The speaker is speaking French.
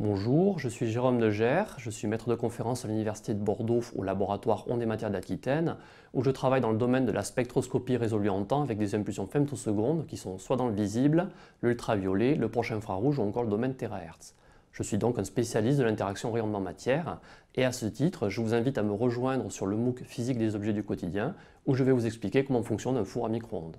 Bonjour, je suis Jérôme Degère, je suis maître de conférence à l'Université de Bordeaux au laboratoire Ondes et Matières d'Aquitaine, où je travaille dans le domaine de la spectroscopie résolue en temps avec des impulsions femtosecondes qui sont soit dans le visible, l'ultraviolet, le proche infrarouge ou encore le domaine terahertz. Je suis donc un spécialiste de l'interaction rayonnement-matière et à ce titre, je vous invite à me rejoindre sur le MOOC Physique des objets du quotidien où je vais vous expliquer comment fonctionne un four à micro-ondes.